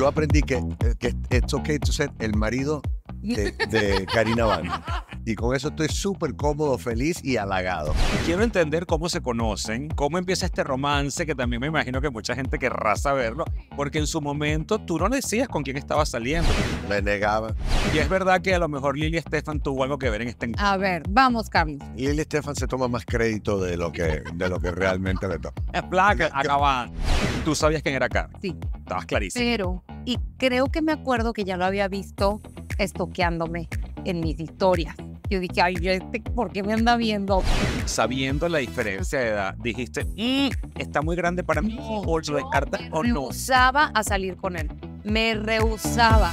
yo aprendí que, eh, que it's to ser el marido de, Karina Van. y con eso estoy súper cómodo, feliz y halagado. Quiero entender cómo se conocen, cómo empieza este romance, que también me imagino que mucha gente querrá saberlo, porque en su momento tú no decías con quién estaba saliendo. Le negaba. Y es verdad que a lo mejor Lili Estefan tuvo algo que ver en este encuentro. A ver, vamos, Carlos. Lili Estefan se toma más crédito de lo que, de lo que realmente le toca. Es placa, acabada. Tú sabías quién era Carlos. Sí. Estabas clarísimo. Pero, y creo que me acuerdo que ya lo había visto estoqueándome en mis historias. Yo dije, ay, este ¿por qué me anda viendo? Sabiendo la diferencia de edad, dijiste, mm, está muy grande para mí, no, o lo o no. Me rehusaba a salir con él. Me rehusaba.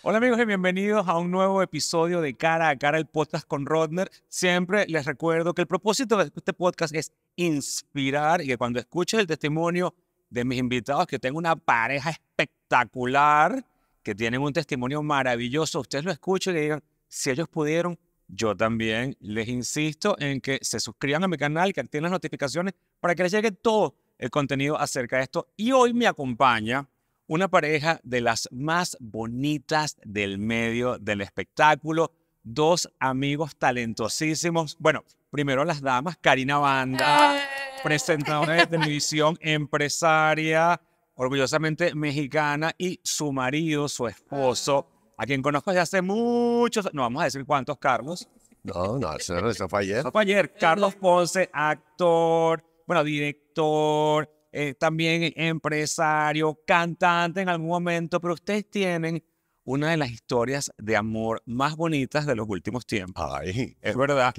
Hola amigos y bienvenidos a un nuevo episodio de Cara a Cara, el podcast con Rodner. Siempre les recuerdo que el propósito de este podcast es inspirar y que cuando escuches el testimonio de mis invitados que tengo una pareja espectacular, que tienen un testimonio maravilloso. Ustedes lo escuchan y digan, si ellos pudieron, yo también les insisto en que se suscriban a mi canal, que activen las notificaciones para que les llegue todo el contenido acerca de esto. Y hoy me acompaña una pareja de las más bonitas del medio del espectáculo, dos amigos talentosísimos. Bueno, primero las damas, Karina Banda, presentadora de eh. televisión, empresaria, orgullosamente mexicana, y su marido, su esposo, a quien conozco desde hace muchos, no vamos a decir cuántos, Carlos. No, no, eso, fue ayer. Eso Carlos Ponce, actor, bueno, director, eh, también empresario, cantante en algún momento, pero ustedes tienen una de las historias de amor más bonitas de los últimos tiempos. Ay, es verdad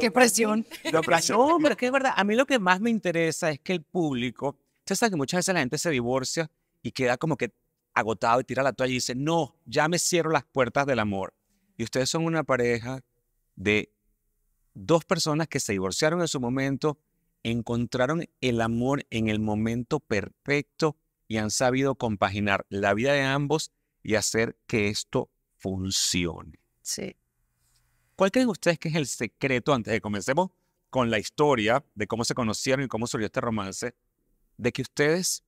qué presión. no, pero es que es verdad. A mí lo que más me interesa es que el público, ustedes saben que muchas veces la gente se divorcia y queda como que agotado y tira la toalla y dice, no, ya me cierro las puertas del amor. Y ustedes son una pareja de dos personas que se divorciaron en su momento, encontraron el amor en el momento perfecto y han sabido compaginar la vida de ambos y hacer que esto funcione. Sí. ¿Cuál creen ustedes que es el secreto, antes de comencemos con la historia de cómo se conocieron y cómo surgió este romance, de que ustedes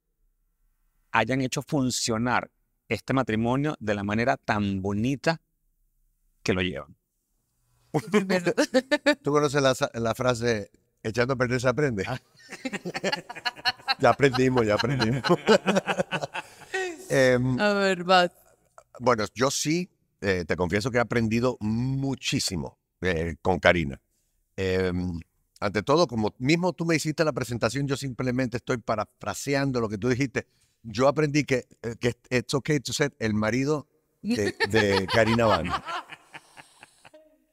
hayan hecho funcionar este matrimonio de la manera tan bonita que lo llevan? ¿Tú conoces la, frase echando a perder se aprende? Ah. ya aprendimos, ya aprendimos. Em, a ver, va. Bueno, yo sí eh, te confieso que he aprendido muchísimo eh, con Karina. Em, ante todo, como mismo tú me hiciste la presentación, yo simplemente estoy parafraseando lo que tú dijiste. Yo aprendí que, eh, que OK ser el marido de, Karina Banda.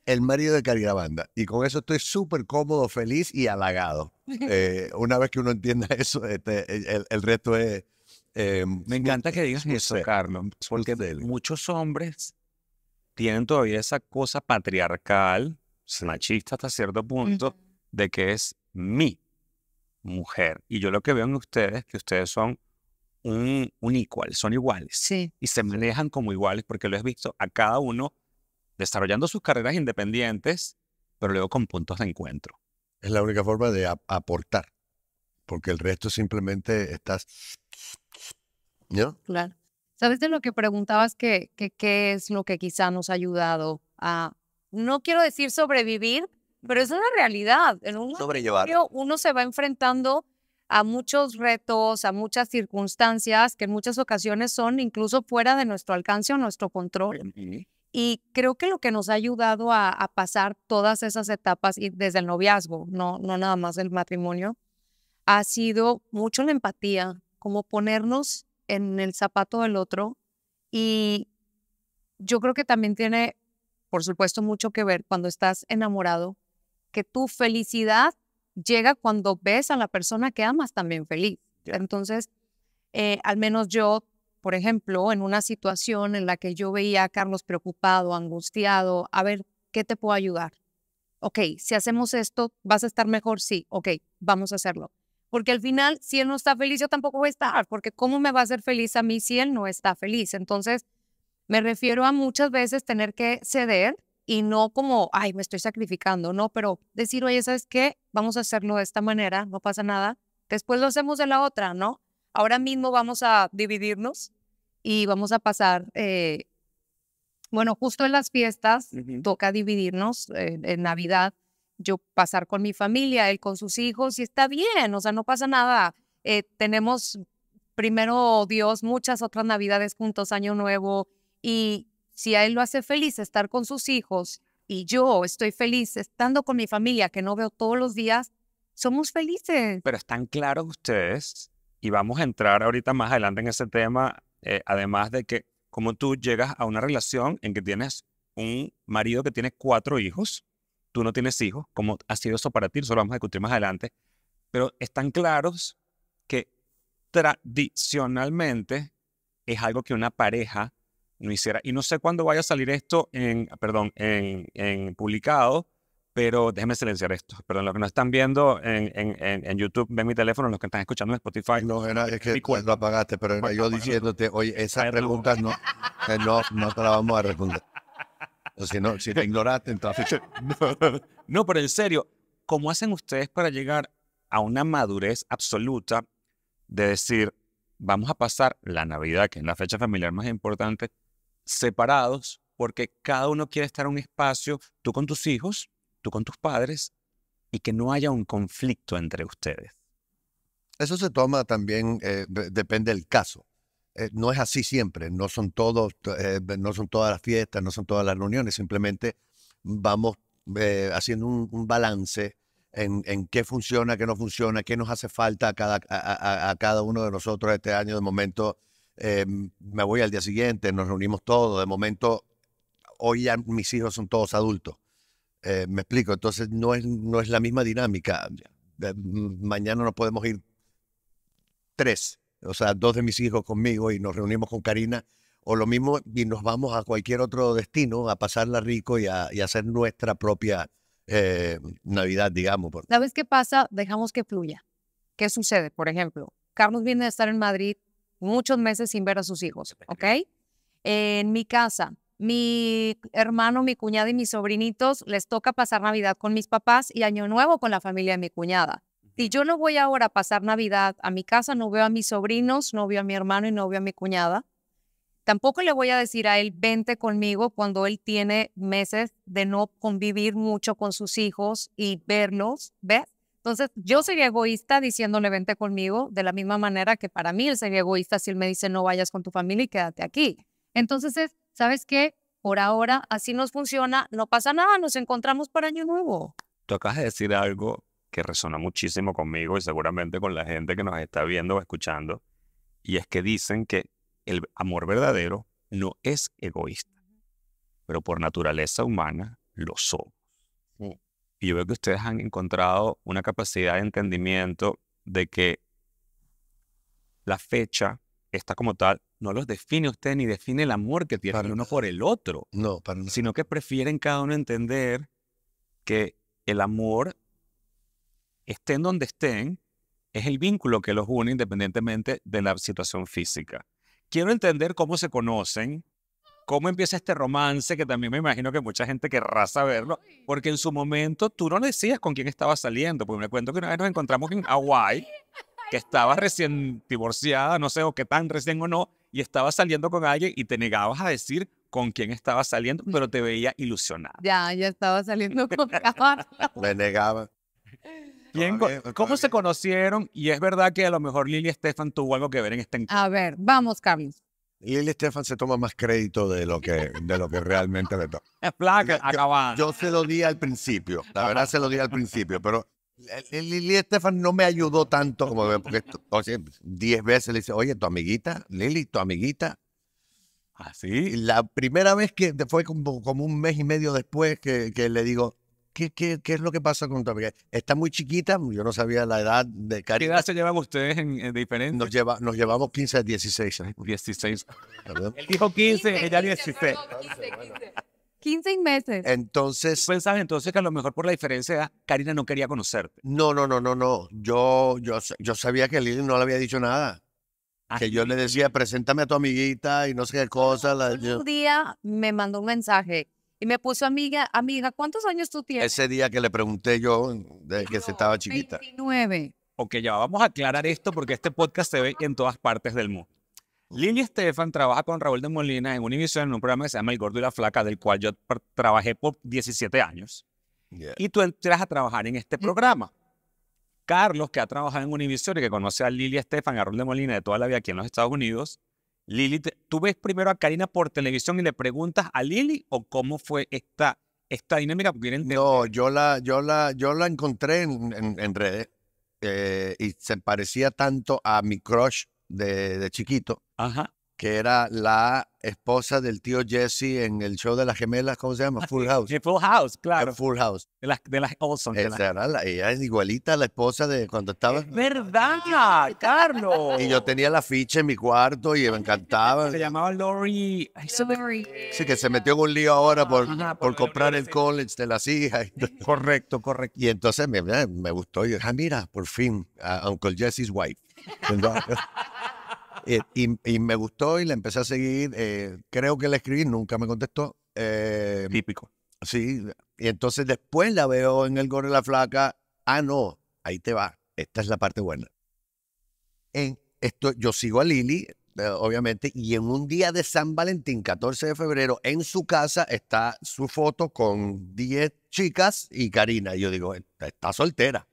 El marido de Karina Banda. Y con eso estoy súper cómodo, feliz y halagado. una vez que uno entienda eso, este, el, resto es, em, Me encanta que digas eso, Carlos, porque muchos hombres tienen todavía esa cosa patriarcal, machista hasta cierto punto, de que es mi mujer. Y yo lo que veo en ustedes es que ustedes son un, igual, son iguales. Sí. Y se manejan como iguales porque lo he visto a cada uno desarrollando sus carreras independientes, pero luego con puntos de encuentro. Es la única forma de aportar, porque el resto simplemente estás... ¿No? Claro. ¿Sabes de lo que preguntabas que qué es lo que quizá nos ha ayudado a, no quiero decir sobrevivir, pero es una realidad. En un Sobrellevar. Uno se va enfrentando a muchos retos, a muchas circunstancias que en muchas ocasiones son incluso fuera de nuestro alcance o nuestro control. Y creo que lo que nos ha ayudado a, pasar todas esas etapas y desde el noviazgo, no, no nada más el matrimonio, ha sido mucho la empatía, como ponernos en el zapato del otro y yo creo que también tiene, por supuesto, mucho que ver cuando estás enamorado, que tu felicidad llega cuando ves a la persona que amas también feliz. Entonces, eh, al menos yo, por ejemplo, en una situación en la que yo veía a Carlos preocupado, angustiado, a ver, ¿qué te puedo ayudar? Ok, si hacemos esto, ¿vas a estar mejor? Sí, ok, vamos a hacerlo porque al final, si él no está feliz, yo tampoco voy a estar, porque ¿cómo me va a hacer feliz a mí si él no está feliz? Entonces, me refiero a muchas veces tener que ceder y no como, ay, me estoy sacrificando, no, pero decir, oye, ¿sabes qué? Vamos a hacerlo de esta manera, no pasa nada. Después lo hacemos de la otra, ¿no? Ahora mismo vamos a dividirnos y vamos a pasar, eh, bueno, justo en las fiestas toca dividirnos eh, en Navidad yo pasar con mi familia, él con sus hijos, y está bien, o sea, no pasa nada. Eh, tenemos primero Dios, muchas otras navidades juntos, año nuevo, y si a él lo hace feliz estar con sus hijos y yo estoy feliz estando con mi familia que no veo todos los días, somos felices. Pero están claros ustedes, y vamos a entrar ahorita más adelante en ese tema, eh, además de que como tú llegas a una relación en que tienes un marido que tiene cuatro hijos, tú no tienes hijos, cómo ha sido eso para ti, eso lo vamos a discutir más adelante, pero están claros que tradicionalmente es algo que una pareja no hiciera. Y no sé cuándo vaya a salir esto en, perdón, en, publicado, pero déjeme silenciar esto. Perdón, los que no están viendo en, YouTube, ven mi teléfono, los que están escuchando en Spotify. No, es que lo apagaste, pero yo diciéndote, oye, esa pregunta no, eh, no, no te la vamos a responder si no, te ignoraste, entonces... no, no, pero en serio, ¿cómo hacen ustedes para llegar a una madurez absoluta de decir, vamos a pasar la Navidad, que es la fecha familiar más importante, separados, porque cada uno quiere estar en un espacio, tú con tus hijos, tú con tus padres, y que no haya un conflicto entre ustedes? Eso se toma también, eh, depende del caso. Eh, no es así siempre, no son, todos, eh, no son todas las fiestas, no son todas las reuniones, simplemente vamos eh, haciendo un, balance en, qué funciona, qué no funciona, qué nos hace falta a cada, a, cada uno de nosotros este año. De momento em, me voy al día siguiente, nos reunimos todos, de momento hoy ya mis hijos son todos adultos. me explico, entonces no es, no es la misma dinámica. mañana nos podemos ir tres o sea, dos de mis hijos conmigo y nos reunimos con Karina, o lo mismo y nos vamos a cualquier otro destino a pasarla rico y a, hacer nuestra propia eh, Navidad, digamos. vez que pasa? Dejamos que fluya. ¿Qué sucede? Por ejemplo, Carlos viene a estar en Madrid muchos meses sin ver a sus hijos, ¿ok? En mi casa, mi hermano, mi cuñada y mis sobrinitos les toca pasar Navidad con mis papás y Año Nuevo con la familia de mi cuñada. Si yo no voy ahora a pasar Navidad a mi casa, no veo a mis sobrinos, no veo a mi hermano y no veo a mi cuñada, tampoco le voy a decir a él, vente conmigo cuando él tiene meses de no convivir mucho con sus hijos y verlos, ¿ves? Entonces, yo sería egoísta diciéndole, vente conmigo, de la misma manera que para mí él sería egoísta si él me dice, no vayas con tu familia y quédate aquí. Entonces, ¿sabes qué? Por ahora, así nos funciona, no pasa nada, nos encontramos para Año Nuevo. Tú acabas de decir algo que resonó muchísimo conmigo y seguramente con la gente que nos está viendo o escuchando, y es que dicen que el amor verdadero no es egoísta, pero por naturaleza humana lo somos. Y yo veo que ustedes han encontrado una capacidad de entendimiento de que la fecha, está como tal, no los define usted ni define el amor que tiene uno por el otro. Sino que prefieren cada uno entender que el amor estén donde estén, es el vínculo que los une independientemente de la situación física. Quiero entender cómo se conocen, cómo empieza este romance, que también me imagino que mucha gente querrá saberlo, porque en su momento tú no decías con quién estaba saliendo, porque me cuento que una vez nos encontramos en Hawái, que estaba recién divorciada, no sé, o qué tan recién o no, y estaba saliendo con alguien y te negabas a decir con quién estaba saliendo, pero te veía ilusionada. Ya, ya estaba saliendo con Carlos. me negaba. ¿Cómo se conocieron? Y es verdad que a lo mejor Lili Estefan tuvo algo que ver en este encuentro. A ver, vamos, Carlos. Lili Estefan se toma más crédito de lo que, de lo que realmente le toca. Es placa, Yo, se lo di al principio, la verdad se lo di al principio, pero Lili Estefan no me ayudó tanto como porque diez veces le dice, oye, tu amiguita, Lili, tu amiguita. Así. ¿Ah, la primera vez que fue como, un mes y medio después que le digo, ¿Qué, es lo que pasa con tu amiga? Está muy chiquita, yo no sabía la edad de Karina. ¿Qué edad se llevan ustedes en, eh, diferencia? Nos, llevamos 15 a 16. 16. Él dijo 15, ella 16. 15, meses. Entonces. ¿Pensabas entonces que a lo mejor por la diferencia Karina no quería conocerte? No, no, no, no, no. Yo, yo, yo sabía que Lili no le había dicho nada. Ah, que yo le decía, preséntame a tu amiguita y no sé qué cosa. Un día me mandó un mensaje y me puso amiga, amiga, ¿cuántos años tú tienes? Ese día que le pregunté yo, de que se estaba chiquita. 29. Ok, ya vamos a aclarar esto porque este podcast se ve en todas partes del mundo. Lili Estefan trabaja con Raúl de Molina en Univision en un programa que se llama El Gordo y la Flaca, del cual yo trabajé por 17 años. Y tú entras a trabajar en este programa. Carlos, que ha trabajado en Univision y que conoce a Lili Estefan, a Raúl de Molina de toda la vida aquí en los Estados Unidos, Lili, ¿tú ves primero a Karina por televisión y le preguntas a Lili o cómo fue esta, esta dinámica? no, yo la, yo, la, yo la encontré en, en, redes eh, y se parecía tanto a mi crush de, chiquito, que era la esposa del tío Jesse en el show de las gemelas, ¿cómo se llama? Full House. Full House, claro. Full House. De las, de ella es igualita a la esposa de cuando estaba. verdad, Carlos. Y yo tenía la ficha en mi cuarto y me encantaba. Se llamaba Lori. Sí, que se metió en un lío ahora por, por, comprar el college de las hijas. correcto, correcto. Y entonces me, gustó. Y yo, ah, mira, por fin, Uncle Jesse's wife. Pues eh, y, me gustó y la empecé a seguir. Eh, creo que la escribí, nunca me contestó. Eh, Típico. Sí, y entonces después la veo en el de la Flaca. Ah, no, ahí te va. Esta es la parte buena. En esto, yo sigo a Lili, obviamente, y en un día de San Valentín, 14 de febrero, en su casa está su foto con 10 chicas y Karina. Y yo digo, está soltera.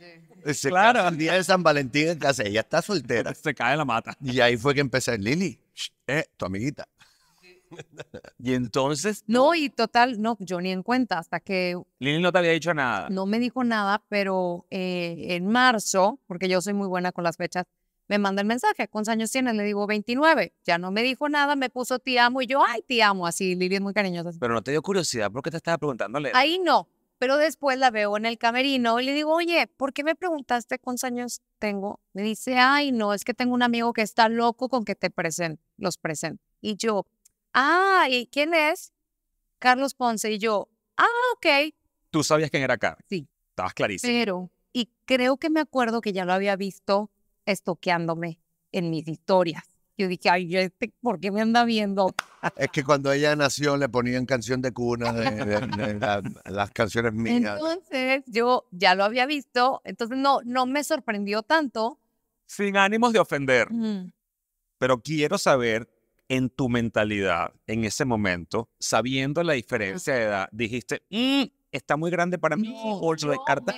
Eh, claro. el día de San Valentín en casa, ella está soltera. Se cae la mata. Y ahí fue que empecé, Lili, eh, tu amiguita. y entonces. No, y total, no, yo ni en cuenta hasta que. Lili no te había dicho nada. No me dijo nada, pero eh, en marzo, porque yo soy muy buena con las fechas, me manda el mensaje. ¿Cuántos años tienes? Le digo 29. Ya no me dijo nada, me puso te amo y yo, ay, te amo. Así, Lili es muy cariñosa. Pero no te dio curiosidad porque te estaba preguntándole. Ahí no, pero después la veo en el camerino y le digo, oye, ¿por qué me preguntaste cuántos años tengo? Me dice, ay, no, es que tengo un amigo que está loco con que te presenten, los presente. Y yo, ah, ¿y quién es? Carlos Ponce. Y yo, ah, ok. ¿Tú sabías quién era Carlos? Sí. Estabas clarísimo. Pero, y creo que me acuerdo que ya lo había visto estoqueándome en mis historias. Yo dije, ay, este, ¿por qué me anda viendo? Es que cuando ella nació le ponían canción de cuna, de, las canciones mías. Entonces yo ya lo había visto, entonces no, no me sorprendió tanto. Sin ánimos de ofender, pero quiero saber en tu mentalidad en ese momento, sabiendo la ah. diferencia de edad, dijiste, mm, está muy grande para mí, no, o yo me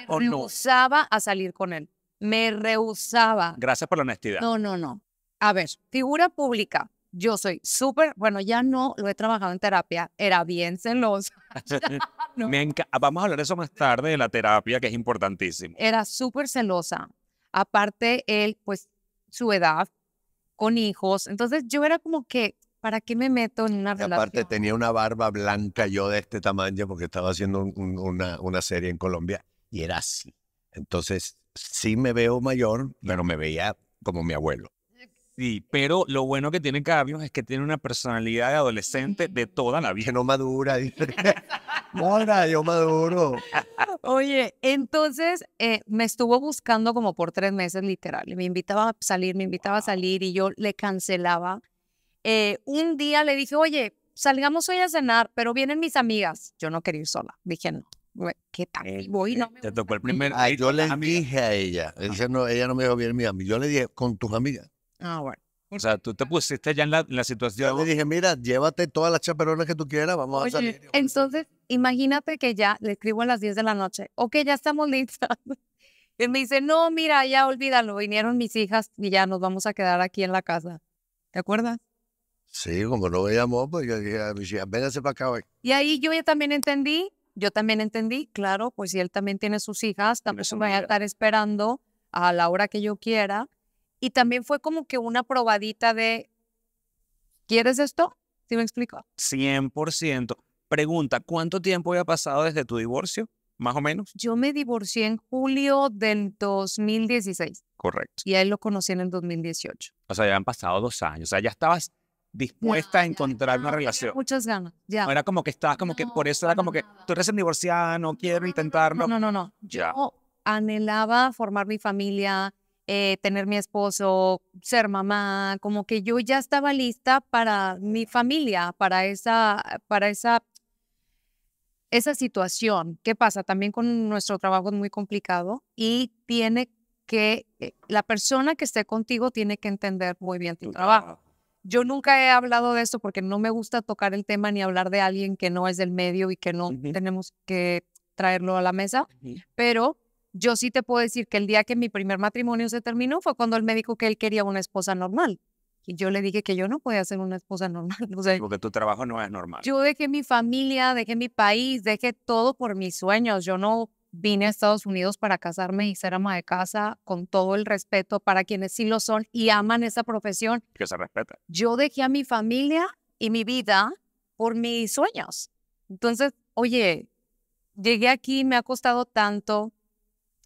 o no. rehusaba a salir con él. Me rehusaba. Gracias por la honestidad. No, no, no a ver, figura pública. Yo soy súper, bueno, ya no lo he trabajado en terapia, era bien celosa. Vamos a hablar eso más tarde, de la terapia, que es importantísimo. Era súper celosa. Aparte, él, pues, su edad, con hijos. Entonces, yo era como que, ¿para qué me meto en una relación? Aparte, tenía una barba blanca yo de este tamaño porque estaba haciendo una, una serie en Colombia y era así. Entonces, sí me veo mayor, pero me veía como mi abuelo. Sí, pero lo bueno que tiene Gabios es que tiene una personalidad de adolescente de toda la vida. no madura, dice. yo maduro. Oye, entonces eh, me estuvo buscando como por tres meses literal. Me invitaba a salir, me invitaba a salir y yo le cancelaba. Eh, un día le dije, oye, salgamos hoy a cenar, pero vienen mis amigas. Yo no quería ir sola. Dije, no. ¿Qué tal? Eh, voy, no me Te tocó el primer. Ah, yo le dije a ella. Ella ah. no, ella no me dijo bien, mi Yo le dije, con tus amigas. Ah, bueno. O sea, tú te pusiste ya en la, situación. Yo le dije, mira, llévate todas las chaperonas que tú quieras, vamos a salir. Entonces, imagínate que ya le escribo a las 10 de la noche, ok, ya estamos listas. Y me dice, no, mira, ya olvídalo, vinieron mis hijas y ya nos vamos a quedar aquí en la casa. ¿Te acuerdas? Sí, como no me llamó, pues yo dije a mis hijas, véngase para acá Y ahí yo ya también entendí, yo también entendí, claro, pues si él también tiene sus hijas, también me voy a estar esperando a la hora que yo quiera y también fue como que una probadita de, ¿quieres esto? ¿Sí me explico? 100%. Pregunta, ¿cuánto tiempo había pasado desde tu divorcio? Más o menos. Yo me divorcié en julio del 2016. Correcto. Y ahí lo conocí en el 2018. O sea, ya han pasado dos años. O sea, ya estabas dispuesta a encontrar una relación. Muchas ganas, ya. era como que estabas, como que por eso era como que tú eres divorciada, no quiero intentarlo. No, no, no. Ya. Yo anhelaba formar mi familia, eh, tener mi esposo, ser mamá, como que yo ya estaba lista para mi familia, para esa, para esa, esa situación. ¿Qué pasa? También con nuestro trabajo es muy complicado y tiene que, eh, la persona que esté contigo tiene que entender muy bien tu trabajo. Yo nunca he hablado de esto porque no me gusta tocar el tema ni hablar de alguien que no es del medio y que no tenemos que traerlo a la mesa, pero yo sí te puedo decir que el día que mi primer matrimonio se terminó fue cuando el médico que él quería una esposa normal. Y yo le dije que yo no podía ser una esposa normal. Porque tu trabajo no es normal. Yo dejé mi familia, dejé mi país, dejé todo por mis sueños. Yo no vine a Estados Unidos para casarme y ser ama de casa, con todo el respeto para quienes sí lo son y aman esa profesión. Que se respeta. Yo dejé a mi familia y mi vida por mis sueños. Entonces, oye, llegué aquí, me ha costado tanto,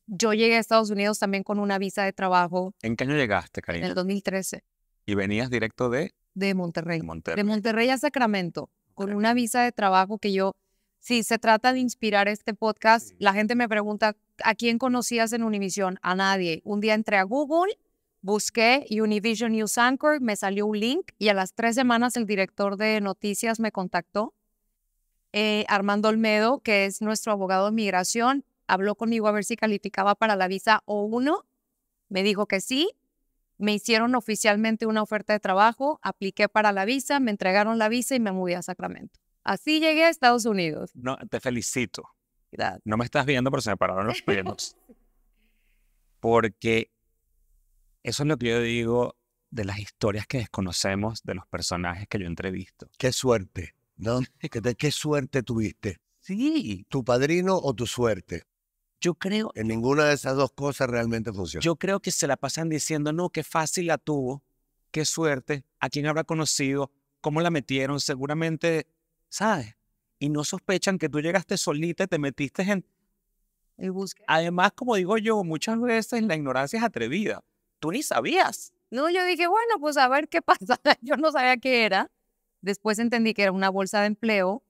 yo llegué a Estados Unidos también con una visa de trabajo. ¿En qué año llegaste, Karina? En el 2013. ¿Y venías directo de? De Monterrey. De Monterrey, a Sacramento, con una visa de trabajo que yo, si se trata de inspirar este podcast, la gente me pregunta, ¿a quién conocías en Univision? A nadie. Un día entré a Google, busqué Univision News Anchor, me salió un link y a las tres semanas el director de noticias me contactó, eh, Armando Olmedo, que es nuestro abogado de migración, habló conmigo a ver si calificaba para la visa O1, me dijo que sí, me hicieron oficialmente una oferta de trabajo, apliqué para la visa, me entregaron la visa y me mudé a Sacramento. Así llegué a Estados Unidos. No, te felicito. No me estás viendo, pero se me pararon los pelos. Porque eso es lo que yo digo de las historias que desconocemos de los personajes que yo entrevisto. Qué suerte, ¿no? ¿Qué, qué suerte tuviste? Sí. ¿Tu padrino o tu suerte? Yo creo... En ninguna de esas dos cosas realmente funciona. Yo creo que se la pasan diciendo, no, qué fácil la tuvo, qué suerte, a quién habrá conocido, cómo la metieron, seguramente, ¿sabes? Y no sospechan que tú llegaste solita y te metiste en... El busque. Además, como digo yo, muchas veces la ignorancia es atrevida. Tú ni sabías. No, yo dije, bueno, pues a ver qué pasa. Yo no sabía qué era. Después entendí que era una bolsa de empleo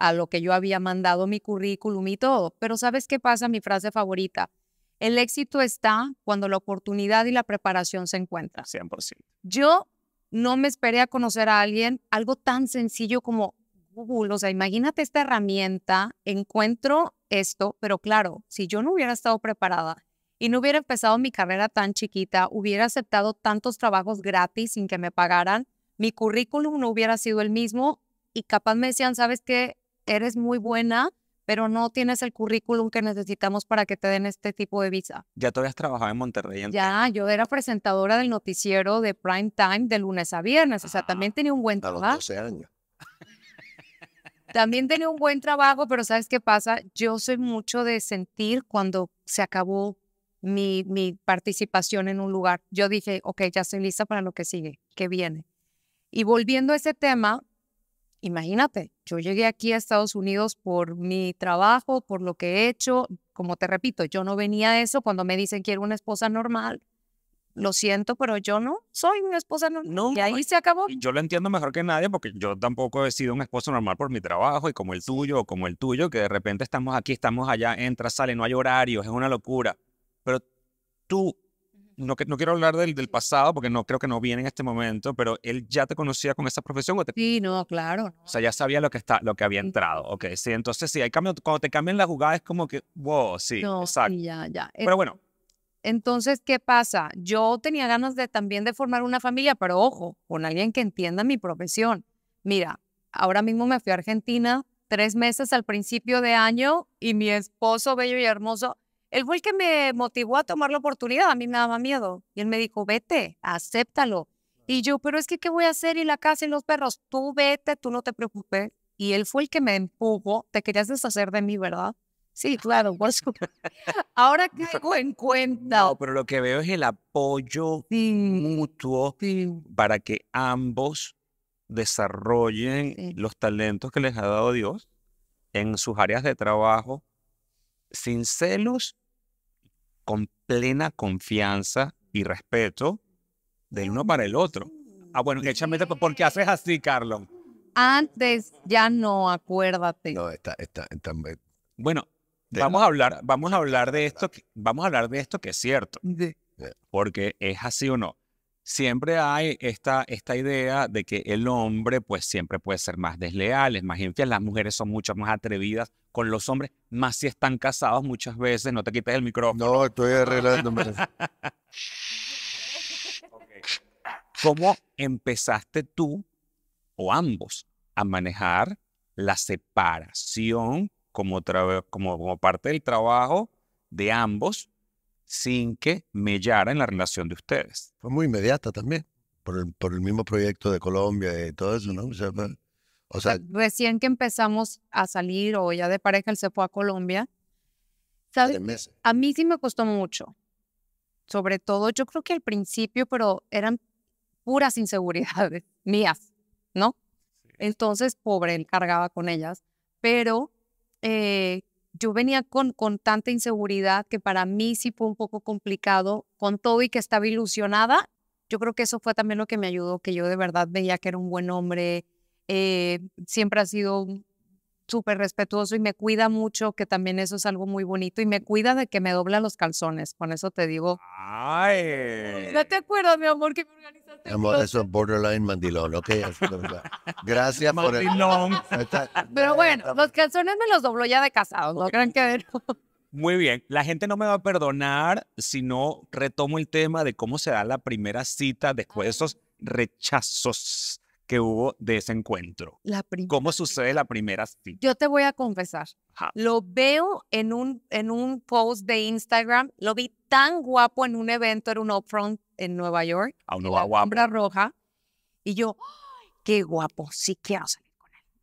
a lo que yo había mandado mi currículum y todo. Pero ¿sabes qué pasa? Mi frase favorita. El éxito está cuando la oportunidad y la preparación se encuentran. 100%. Yo no me esperé a conocer a alguien, algo tan sencillo como Google. O sea, imagínate esta herramienta, encuentro esto, pero claro, si yo no hubiera estado preparada y no hubiera empezado mi carrera tan chiquita, hubiera aceptado tantos trabajos gratis sin que me pagaran, mi currículum no hubiera sido el mismo y capaz me decían, ¿sabes qué? eres muy buena, pero no tienes el currículum que necesitamos para que te den este tipo de visa. Ya tú habías trabajado en Monterrey. Ya, yo era presentadora del noticiero de prime time de lunes a viernes, o sea, también tenía un buen trabajo. A 12 años. También tenía un buen trabajo, pero ¿sabes qué pasa? Yo soy mucho de sentir cuando se acabó mi, mi participación en un lugar. Yo dije, ok, ya estoy lista para lo que sigue, que viene. Y volviendo a ese tema, imagínate, yo llegué aquí a Estados Unidos por mi trabajo, por lo que he hecho. Como te repito, yo no venía a eso cuando me dicen que quiero una esposa normal. Lo siento, pero yo no soy una esposa normal. y ahí se acabó. Yo lo entiendo mejor que nadie porque yo tampoco he sido un esposo normal por mi trabajo y como el tuyo o como el tuyo, que de repente estamos aquí, estamos allá, entra, sale, no hay horarios, es una locura. Pero tú no, no quiero hablar del, del, pasado porque no creo que no viene en este momento, pero él ya te conocía con esa profesión o Sí, no, claro. O sea, ya sabía lo que, está, lo que había entrado. Ok, sí, entonces sí, hay cambio, cuando te cambian la jugada es como que, wow, sí, no, exacto. ya, ya. Pero bueno. Entonces, ¿qué pasa? Yo tenía ganas de también de formar una familia, pero ojo, con alguien que entienda mi profesión. Mira, ahora mismo me fui a Argentina tres meses al principio de año y mi esposo bello y hermoso él fue el que me motivó a tomar la oportunidad, a mí me daba miedo. Y él me dijo, vete, acéptalo. Y yo, pero es que, ¿qué voy a hacer? Y la casa y los perros, tú vete, tú no te preocupes. Y él fue el que me empujó, te querías deshacer de mí, ¿verdad? Sí, claro, Ahora que Ahora en cuenta. No, pero lo que veo es el apoyo mutuo para que ambos desarrollen los talentos que les ha dado Dios en sus áreas de trabajo sin celos, con plena confianza y respeto del uno para el otro. Ah, mm, bueno, échame, ¿por qué haces así, Carlos? Antes ya no, acuérdate. No, está, está, Bueno, vamos a hablar, vamos a hablar de esto, que, vamos a hablar de esto que es cierto, porque es así o no. Siempre hay esta, esta idea de que el hombre, pues siempre puede ser más desleal, es más infiel. Las mujeres son mucho más atrevidas con los hombres, más si están casados muchas veces, no te quites el micrófono. No, estoy arreglándome. ¿Cómo empezaste tú o ambos a manejar la separación como, como, como parte del trabajo de ambos sin que mellara en la relación de ustedes? Fue muy inmediata también, por el, mismo proyecto de Colombia y todo eso, ¿no? O sea, recién que empezamos a salir o ya de pareja, él se fue a Colombia. ¿Sabes? A mí sí me costó mucho. Sobre todo, yo creo que al principio, pero eran puras inseguridades mías, ¿no? Entonces, pobre, él cargaba con ellas. Pero eh, yo venía con, con tanta inseguridad que para mí sí fue un poco complicado, con todo y que estaba ilusionada. Yo creo que eso fue también lo que me ayudó, que yo de verdad veía que era un buen hombre, eh, siempre ha sido súper respetuoso y me cuida mucho, que también eso es algo muy bonito, y me cuida de que me dobla los calzones, con eso te digo. Ay. No te acuerdas, mi amor, que me organizaste. Amor, eso es borderline mandilón, ok. Gracias por el... Pero bueno, los calzones me los dobló ya de casados, no crean que... Muy bien, la gente no me va a perdonar si no retomo el tema de cómo se da la primera cita después de ah. esos rechazos que hubo de ese encuentro? ¿Cómo sucede la primera cita? Yo te voy a confesar. Lo veo en un, en un post de Instagram. Lo vi tan guapo en un evento, era un upfront en Nueva York. A un guapo. Roja. Y yo, qué guapo, sí, qué hacen?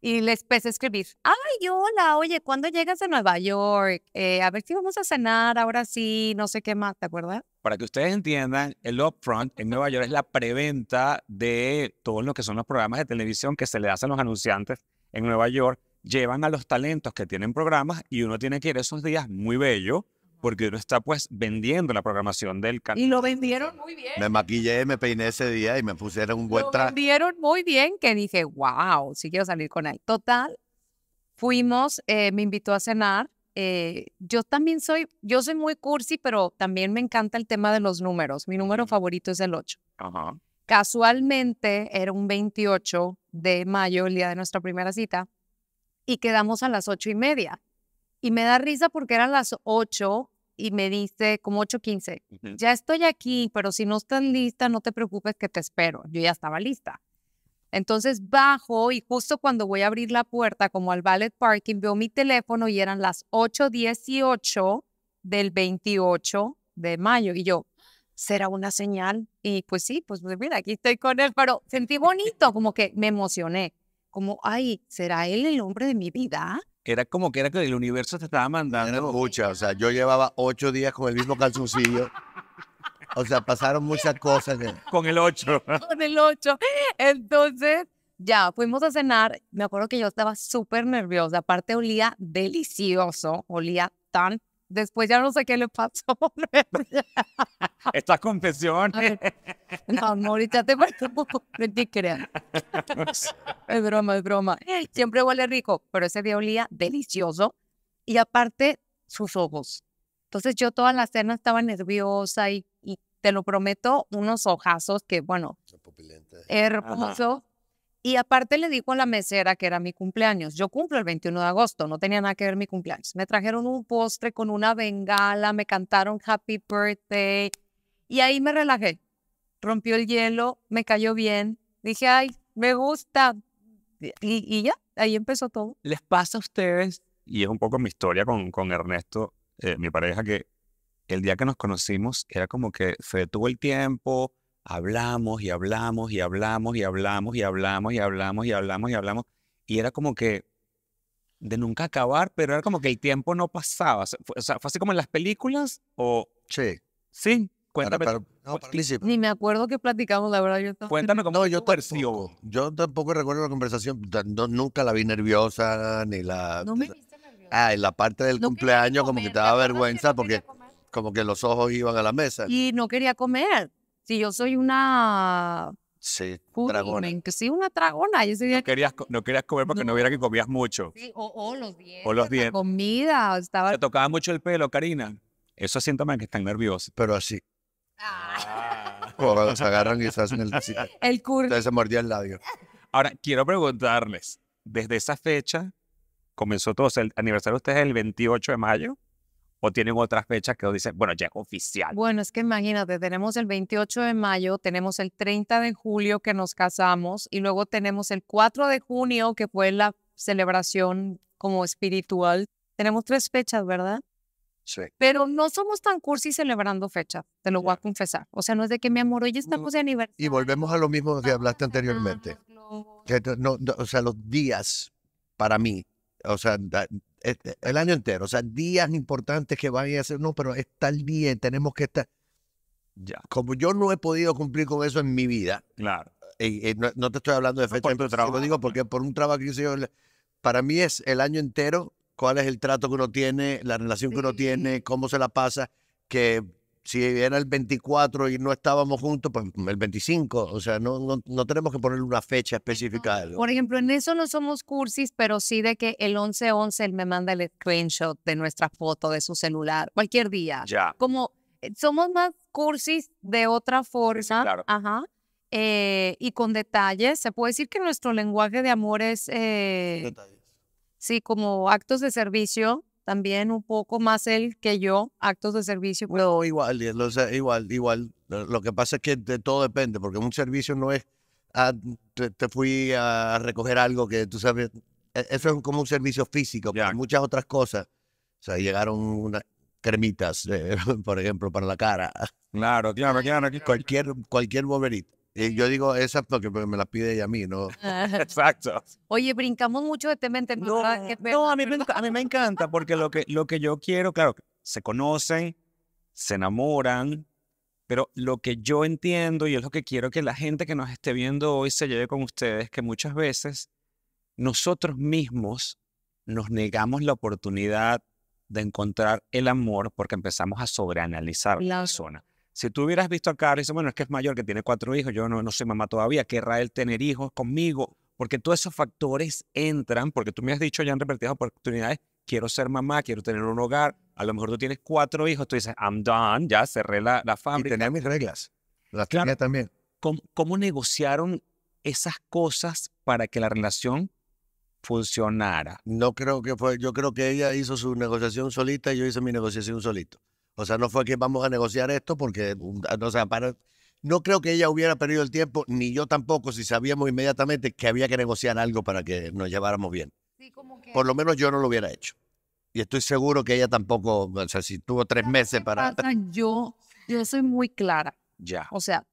y les pese a escribir, ay, hola, oye, ¿cuándo llegas a Nueva York? Eh, a ver si vamos a cenar ahora sí, no sé qué más, ¿te acuerdas? Para que ustedes entiendan, el upfront en Nueva York es la preventa de todos lo que son los programas de televisión que se le hacen a los anunciantes en Nueva York. Llevan a los talentos que tienen programas y uno tiene que ir esos días muy bello porque uno está pues vendiendo la programación del canal. Y lo vendieron muy bien. Me maquillé, me peiné ese día y me pusieron un buen traje. Lo vendieron muy bien que dije, wow, sí quiero salir con él. Total, fuimos, eh, me invitó a cenar. Eh, yo también soy, yo soy muy cursi, pero también me encanta el tema de los números. Mi número favorito es el 8. Casualmente era un 28 de mayo, el día de nuestra primera cita, y quedamos a las ocho y media. Y me da risa porque eran las 8 y me dice como 8.15, ya estoy aquí, pero si no estás lista, no te preocupes que te espero. Yo ya estaba lista. Entonces bajo y justo cuando voy a abrir la puerta, como al Ballet parking, veo mi teléfono y eran las 8.18 del 28 de mayo. Y yo, ¿será una señal? Y pues sí, pues, pues mira, aquí estoy con él, pero sentí bonito, como que me emocioné, como, ay, ¿será él el hombre de mi vida? era como que era que el universo te estaba mandando. Escucha, o sea, yo llevaba ocho días con el mismo calzoncillo. o sea, pasaron muchas cosas. Con el ocho. con el ocho. Entonces, ya, fuimos a cenar. Me acuerdo que yo estaba súper nerviosa. Aparte, olía delicioso. Olía tan Después ya no sé qué le pasó. Estas confesiones. No, ahorita te No te creas. Es broma, es broma. Siempre huele rico, pero ese día olía delicioso. Y aparte, sus ojos. Entonces yo toda la cena estaba nerviosa y, te lo prometo, unos ojazos que, bueno, hermoso. Y aparte le dijo a la mesera que era mi cumpleaños. Yo cumplo el 21 de agosto, no tenía nada que ver mi cumpleaños. Me trajeron un postre con una bengala, me cantaron Happy Birthday y ahí me relajé. Rompió el hielo, me cayó bien, dije, ay, me gusta. Y, ya, ahí empezó todo. ¿Les pasa a ustedes? Y es un poco mi historia con, con Ernesto, eh, mi pareja, que el día que nos conocimos era como que se detuvo el tiempo, hablamos y hablamos y hablamos y hablamos y hablamos y hablamos y hablamos y hablamos. Y era como que de nunca acabar, pero era como que el tiempo no pasaba. O sea, fue así como en las películas o... Sí. Sí, cuéntame. ni me acuerdo que platicamos, la verdad. Yo Cuéntame cómo no, yo tampoco, yo tampoco recuerdo la conversación. nunca la vi nerviosa, ni la... No me viste nerviosa. Ah, en la parte del cumpleaños como que te daba vergüenza porque como que los ojos iban a la mesa. Y no quería comer. Si yo soy una... Sí, dragona. que sí, una dragona. no, querías, no querías comer porque no, hubiera que comías mucho. o, los dientes. O los comida. Estaba... Te tocaba mucho el pelo, Karina. Eso síntomas que están nerviosos. Pero así. Ah. Cuando se agarran y se hacen el... El curso. Entonces se mordía el labio. Ahora, quiero preguntarles, desde esa fecha comenzó todo. el aniversario de ustedes es el 28 de mayo o tienen otras fechas que dicen, bueno, ya es oficial. Bueno, es que imagínate, tenemos el 28 de mayo, tenemos el 30 de julio que nos casamos y luego tenemos el 4 de junio que fue la celebración como espiritual. Tenemos tres fechas, ¿verdad? Sí. Pero no somos tan cursi celebrando fechas, te lo voy a confesar. O sea, no es de que mi amor, hoy estamos de aniversario. Y volvemos a lo mismo que hablaste anteriormente. Que no, o sea, los días para mí o sea, e, e, el año entero, o sea, días importantes que van a hacer, no, pero es tal día, tenemos que estar. Ya. Como yo no he podido cumplir con eso en mi vida, claro. no, te estoy hablando de fecha, no trabajo. digo porque por un trabajo que yo, para mí es el año entero, cuál es el trato que uno tiene, la relación que uno tiene, cómo se la pasa, que si era el 24 y no estábamos juntos, pues el 25. O sea, no, no, tenemos que poner una fecha específica Por ejemplo, en eso no somos cursis, pero sí de que el 11-11 él me manda el screenshot de nuestra foto de su celular, cualquier día. Ya. Como eh, somos más cursis de otra forma. Ajá. Eh, y con detalles. Se puede decir que nuestro lenguaje de amor es. Eh, sí, como actos de servicio también un poco más él que yo, actos de servicio. igual, igual, igual. Lo que pasa es que de todo depende, porque un servicio no es, ah, te, fui a recoger algo que tú sabes, e, eso es como un servicio físico, muchas otras cosas. O sea, llegaron unas cremitas, por ejemplo, para la cara. Claro, claro, claro. claro. Cualquier, cualquier boberita. Y yo digo es que que me la pide ella a mí, ¿no? Ah. Exacto. Oye, brincamos mucho de temen en No, a, mí me, me, encanta porque lo que, lo que yo quiero, claro, se conocen, se enamoran, pero lo que yo entiendo y es lo que quiero que la gente que nos esté viendo hoy se lleve con ustedes, que muchas veces nosotros mismos nos negamos la oportunidad de encontrar el amor porque empezamos a sobreanalizar la persona. Si tú hubieras visto a Carlos, dices, bueno, es que es mayor, que tiene cuatro hijos, yo no, no soy mamá todavía, querrá él tener hijos conmigo, porque todos esos factores entran, porque tú me has dicho ya en repetidas oportunidades, quiero ser mamá, quiero tener un hogar, a lo mejor tú tienes cuatro hijos, tú dices, I'm done, ya cerré la, la fábrica. Y tenía mis reglas, las tenía también. ¿Cómo, ¿Cómo negociaron esas cosas para que la relación funcionara? No creo que fue, yo creo que ella hizo su negociación solita y yo hice mi negociación solito. O sea, no fue que vamos a negociar esto porque, um, ah, para, no creo que ella hubiera perdido el tiempo, ni yo tampoco, si sabíamos inmediatamente que había que negociar algo para que nos lleváramos bien. Por lo menos yo no lo hubiera hecho. Y estoy seguro que ella tampoco, o sea, si tuvo tres meses para... Yo, yo soy muy clara. Ya. O sea,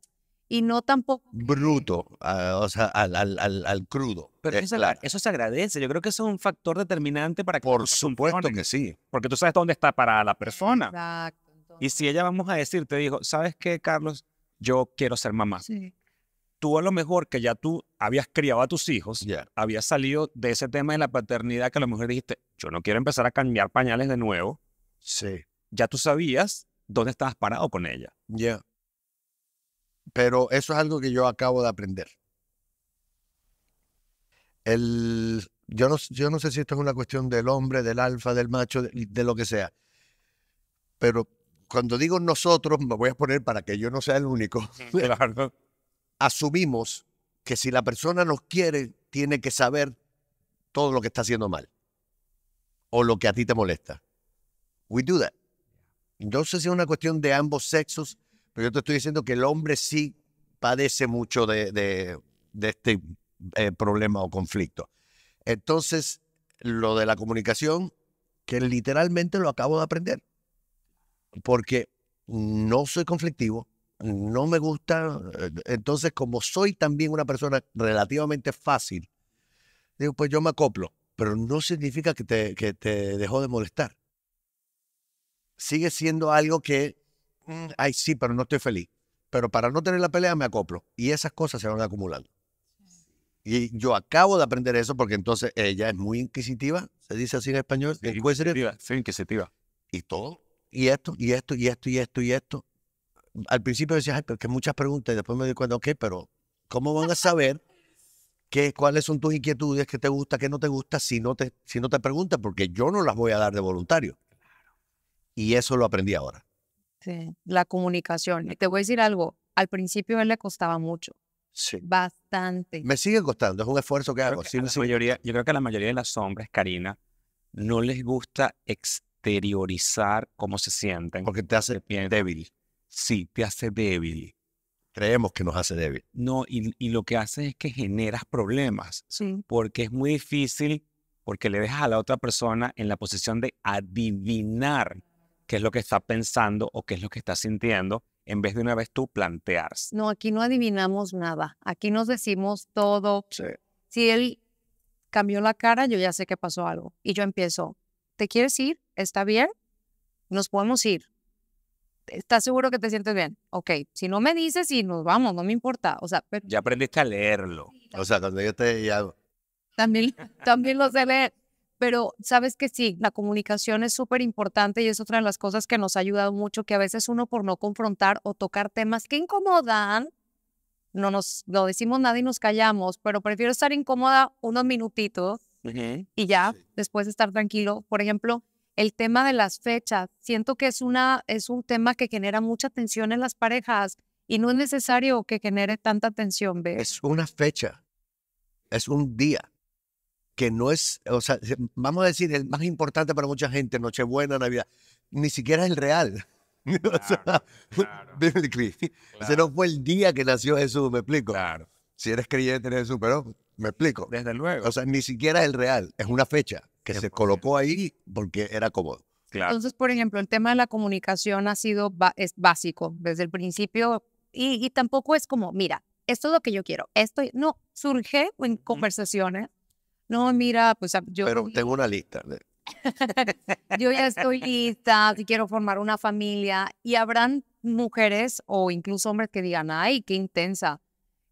y no tampoco... Bruto, ah, o sea, al, crudo. Pero eh, eso, se agradece. Yo creo que eso es un factor determinante para que... Por supuesto que sí. Porque tú sabes dónde está para la persona. Exacto. Y si ella, vamos a decir, te dijo, ¿sabes qué, Carlos? Yo quiero ser mamá. Sí. Tú a lo mejor que ya tú habías criado a tus hijos, habías salido de ese tema de la paternidad que a lo mejor dijiste, yo no quiero empezar a cambiar pañales de nuevo. Sí. Ya tú sabías dónde estabas parado con ella. Ya pero eso es algo que yo acabo de aprender. El, yo, no, yo no sé si esto es una cuestión del hombre, del alfa, del macho, de, lo que sea, pero cuando digo nosotros, me voy a poner para que yo no sea el único, asumimos que si la persona nos quiere, tiene que saber todo lo que está haciendo mal o lo que a ti te molesta. We do that. No sé si es una cuestión de ambos sexos, pero yo te estoy diciendo que el hombre sí padece mucho de, este eh, problema o conflicto. Entonces, lo de la comunicación, que literalmente lo acabo de aprender, porque no soy conflictivo, no me gusta, eh, entonces como soy también una persona relativamente fácil, digo, pues yo me acoplo, pero no significa que te, que te dejó de molestar. Sigue siendo algo que Mm, ay, sí, pero no estoy feliz. Pero para no tener la pelea me acoplo. Y esas cosas se van acumulando. Y yo acabo de aprender eso porque entonces ella es muy inquisitiva, se dice así en español. inquisitiva, inquisitiva. Y todo. Y esto, y esto, y esto, y esto, y esto. Al principio decía, ay, pero que muchas preguntas. Y después me di cuenta, ok, pero ¿cómo van a saber cuáles son tus inquietudes, qué te gusta, qué no te gusta, si no te, si no te preguntan? Porque yo no las voy a dar de voluntario. Y eso lo aprendí ahora. Este, la comunicación. te voy a decir algo, al principio a él le costaba mucho. Sí. Bastante. Me sigue costando, es un esfuerzo que hago. la Mayoría, yo creo que a la mayoría de las hombres, Karina, no les gusta exteriorizar cómo se sienten. Porque te hace débil. Sí, te hace débil. Creemos que nos hace débil. No, y, y lo que hace es que generas problemas. Sí. Porque es muy difícil, porque le dejas a la otra persona en la posición de adivinar qué es lo que está pensando o qué es lo que está sintiendo, en vez de una vez tú plantearse. No, aquí no adivinamos nada. Aquí nos decimos todo. Si él cambió la cara, yo ya sé que pasó algo. Y yo empiezo, ¿te quieres ir? ¿Está bien? Nos podemos ir. ¿Estás seguro que te sientes bien? Ok, si no me dices y nos vamos, no me importa. O sea, Ya aprendiste a leerlo. O sea, cuando yo te... Ya... También, también lo sé leer pero sabes que sí, la comunicación es súper importante y es otra de las cosas que nos ha ayudado mucho, que a veces uno por no confrontar o tocar temas que incomodan, no nos decimos nada y nos callamos, pero prefiero estar incómoda unos minutitos y ya, después estar tranquilo. Por ejemplo, el tema de las fechas, siento que es, una, es un tema que genera mucha tensión en las parejas y no es necesario que genere tanta tensión, ¿ves? Es una fecha, es un día que no es, o sea, vamos a decir, el más importante para mucha gente, Nochebuena, Navidad, ni siquiera es el real. Claro, o sea, no fue el día que nació Jesús, me explico. Claro. Si eres creyente en Jesús, pero me explico. Desde luego. O sea, ni siquiera es el real, es una fecha que se colocó ahí porque era cómodo. Claro. Entonces, por ejemplo, el tema de la comunicación ha sido básico desde el principio y, y tampoco es como, mira, esto es lo que yo quiero, esto no, surge en conversaciones no, mira, pues ah, yo... Pero tengo una lista. yo ya estoy lista, y quiero formar una familia. Y habrán mujeres o incluso hombres que digan, ay, qué intensa.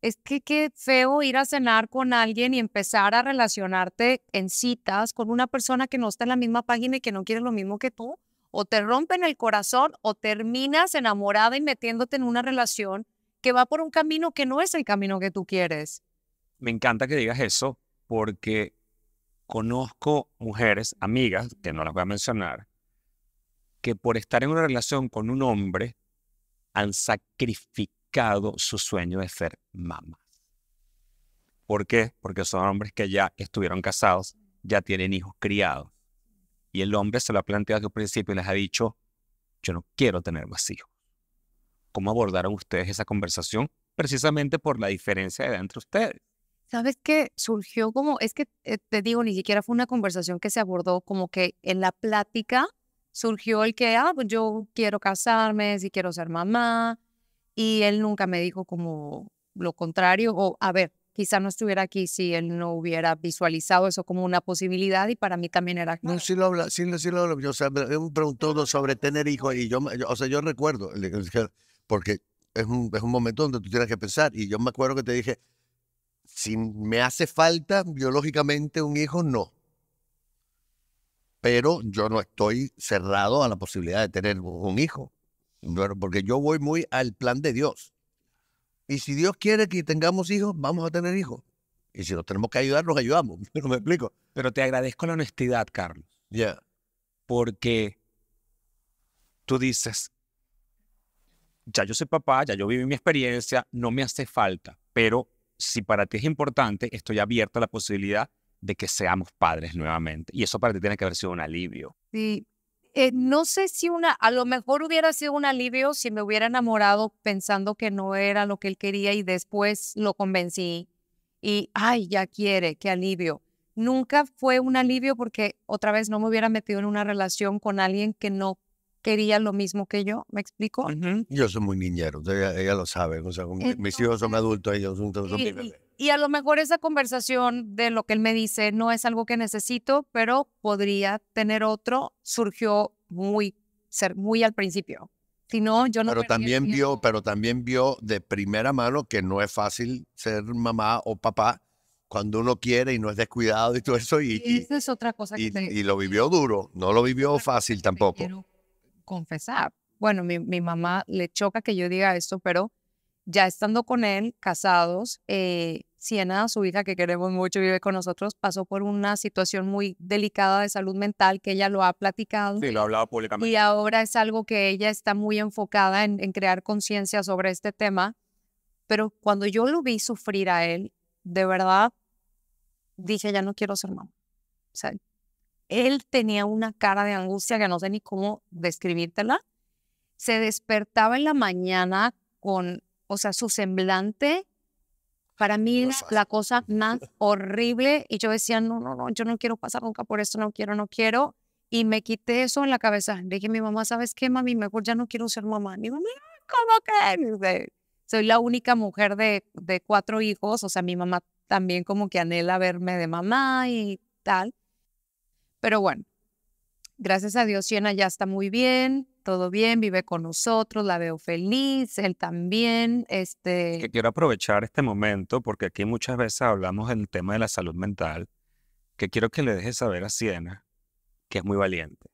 Es que qué feo ir a cenar con alguien y empezar a relacionarte en citas con una persona que no está en la misma página y que no quiere lo mismo que tú. O te rompen el corazón o terminas enamorada y metiéndote en una relación que va por un camino que no es el camino que tú quieres. Me encanta que digas eso, porque conozco mujeres, amigas, que no las voy a mencionar, que por estar en una relación con un hombre han sacrificado su sueño de ser mamá. ¿Por qué? Porque son hombres que ya estuvieron casados, ya tienen hijos criados. Y el hombre se lo ha planteado desde un principio y les ha dicho, yo no quiero tener más hijos. ¿Cómo abordaron ustedes esa conversación? Precisamente por la diferencia de edad entre ustedes. ¿Sabes qué? Surgió como, es que eh, te digo, ni siquiera fue una conversación que se abordó, como que en la plática surgió el que, ah, pues yo quiero casarme, si quiero ser mamá, y él nunca me dijo como lo contrario, o a ver, quizá no estuviera aquí si él no hubiera visualizado eso como una posibilidad y para mí también era claro. No, sí lo habla, sí, lo habla. O sea, me preguntó sobre tener hijos y yo, o sea, yo recuerdo, porque es es un momento donde tú tienes que pensar y yo me acuerdo que te dije, si me hace falta biológicamente un hijo, no. Pero yo no estoy cerrado a la posibilidad de tener un hijo, porque yo voy muy al plan de Dios. Y si Dios quiere que tengamos hijos, vamos a tener hijos. Y si nos tenemos que ayudar, nos ayudamos. Pero me explico? Pero te agradezco la honestidad, Carlos. Ya. Porque tú dices, ya yo soy papá, ya yo viví mi experiencia, no me hace falta, pero si para ti es importante, estoy abierta a la posibilidad de que seamos padres nuevamente. Y eso para ti tiene que haber sido un alivio. Sí, eh, no sé si una, a lo mejor hubiera sido un alivio si me hubiera enamorado pensando que no era lo que él quería y después lo convencí y, ay, ya quiere, qué alivio. Nunca fue un alivio porque otra vez no me hubiera metido en una relación con alguien que no quería lo mismo que yo, ¿me explico? Yo soy muy niñero, ella, lo sabe, mis hijos son adultos, ellos son, son y, a lo mejor esa conversación de lo que él me dice no es algo que necesito, pero podría tener otro, surgió muy, ser muy al principio. Si yo no pero también vio, pero también vio de primera mano que no es fácil ser mamá o papá cuando uno quiere y no es descuidado y todo eso. Y, es otra cosa que y, lo vivió duro, no lo vivió fácil tampoco confesar. Bueno, mi, mamá le choca que yo diga esto, pero ya estando con él, casados, eh, Siena, su hija que queremos mucho, vive con nosotros, pasó por una situación muy delicada de salud mental que ella lo ha platicado. Sí, lo ha hablado públicamente. Y ahora es algo que ella está muy enfocada en, en crear conciencia sobre este tema. Pero cuando yo lo vi sufrir a él, de verdad, dije, ya no quiero ser mamá. O sea, él tenía una cara de angustia que no sé ni cómo describírtela. Se despertaba en la mañana con, o sea, su semblante para mí es la cosa más horrible y yo decía, no, no, no, yo no quiero pasar nunca por esto, no quiero, no quiero. Y me quité eso en la cabeza. Le dije, mi mamá, ¿sabes qué, mami? Mejor ya no quiero ser mamá. Mi mamá, ¿cómo que? Soy la única mujer de, de cuatro hijos, o sea, mi mamá también como que anhela verme de mamá y tal. Pero bueno, gracias a Dios, Siena ya está muy bien, todo bien, vive con nosotros, la veo feliz, él también. Este... Que quiero aprovechar este momento porque aquí muchas veces hablamos del tema de la salud mental, que quiero que le deje saber a Siena que es muy valiente.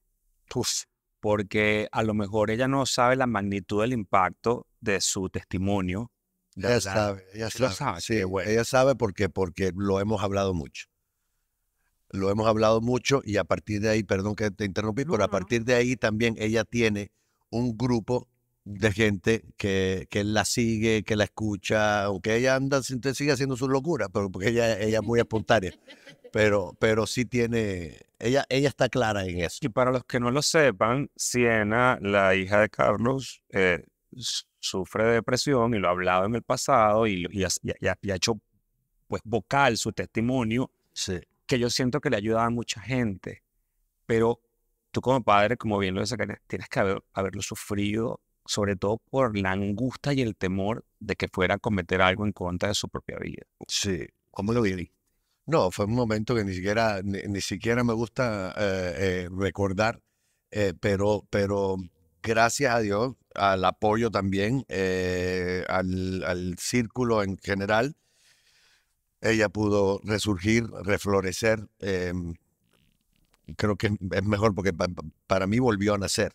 porque a lo mejor ella no sabe la magnitud del impacto de su testimonio. Ella sabe, ella sabe. sí, Ella sabe porque lo hemos hablado mucho lo hemos hablado mucho y a partir de ahí, perdón que te interrumpí, pero a partir de ahí también ella tiene un grupo de gente que, la sigue, que la escucha, o que ella anda, sigue haciendo su locura, pero porque ella, ella es muy espontánea, pero, pero sí tiene, ella, ella está clara en eso. Y para los que no lo sepan, Siena, la hija de Carlos, eh, sufre de depresión y lo ha hablado en el pasado y, ha, hecho pues vocal su testimonio. Sí que yo siento que le ayudaba a mucha gente, pero tú como padre, como bien lo sacar, tienes que haberlo sufrido, sobre todo por la angustia y el temor de que fuera a cometer algo en contra de su propia vida. Sí, ¿cómo lo viví? No, fue un momento que ni siquiera, ni, siquiera me gusta eh, eh, recordar, eh, pero, pero gracias a Dios, al apoyo también, al, al círculo en general, ella pudo resurgir, reflorecer. Em, creo que es mejor porque para mí volvió a nacer.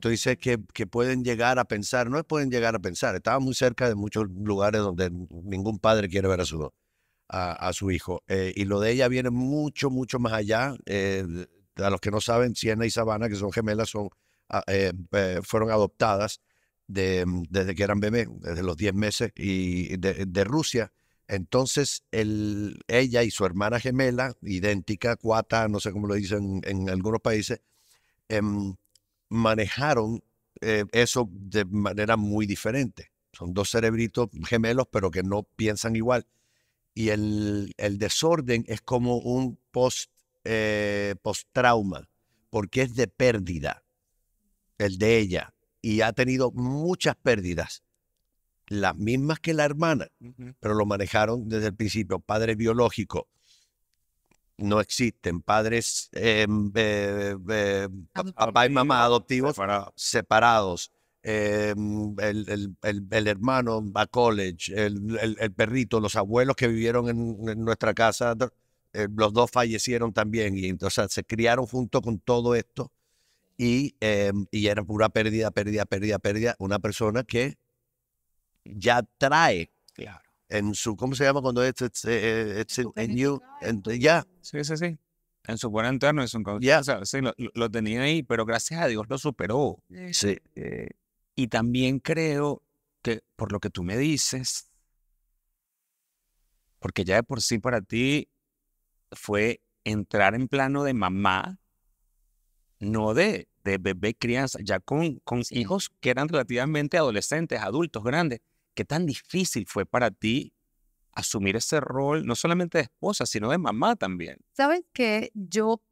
Tú dices que, pueden llegar a pensar, no pueden llegar a pensar, estaba muy cerca de muchos lugares donde ningún padre quiere ver a su, a, su hijo. Eh, y lo de ella viene mucho, mucho más allá. Eh, a los que no saben, Siena y Sabana, que son gemelas, ah, eh, fueron adoptadas desde que eran bebés, desde los 10 meses, y de Rusia. Entonces, ella y su hermana gemela, idéntica, cuata, no sé cómo lo dicen en algunos países, em, manejaron eh, eso de manera muy diferente. Son dos cerebritos gemelos, pero que no piensan igual. Y el, desorden es como un post eh, trauma, porque es de pérdida, el de ella. Y ha tenido muchas pérdidas las mismas que la hermana, pero lo manejaron desde el principio. Padres biológicos no existen. Padres, em, eh, eh, papá y mamá adoptivos separados. Em, el, hermano va a college, el, perrito, los abuelos que vivieron en, nuestra casa, eh, los dos fallecieron también y entonces se criaron junto con todo esto y, em, y era pura pérdida, pérdida, pérdida, pérdida. Una persona que ya trae claro. en su, ¿cómo se llama cuando es, en you, ya. Sí, sí, sí. En su buen entorno, es un o sea, lo, tenía ahí, pero gracias a Dios lo superó. Sí. Eh, y también creo que por lo que tú me dices, porque ya de por sí para ti fue entrar en plano de mamá, no de, de bebé crianza, ya con, con hijos que eran relativamente adolescentes, adultos, grandes. ¿Qué tan difícil fue para ti asumir ese rol, no solamente de esposa, sino de mamá también? Sabes qué? yo,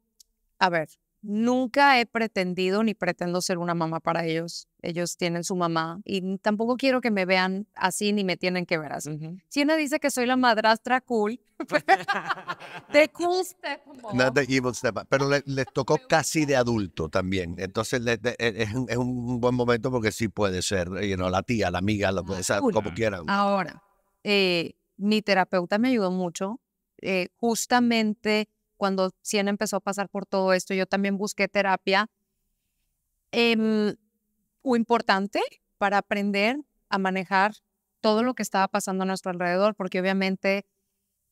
a ver, Nunca he pretendido ni pretendo ser una mamá para ellos. Ellos tienen su mamá y tampoco quiero que me vean así ni me tienen que ver así. Si dice que soy la madrastra cool. Pues, de cool step Not the evil Pero les tocó casi de adulto también. Entonces e, es, un buen momento porque sí puede ser, eh, you know, la tía, la amiga, lo ah, como quieran. Ahora, eh, mi terapeuta me ayudó mucho. Eh, justamente cuando Cien empezó a pasar por todo esto, yo también busqué terapia eh, importante para aprender a manejar todo lo que estaba pasando a nuestro alrededor, porque obviamente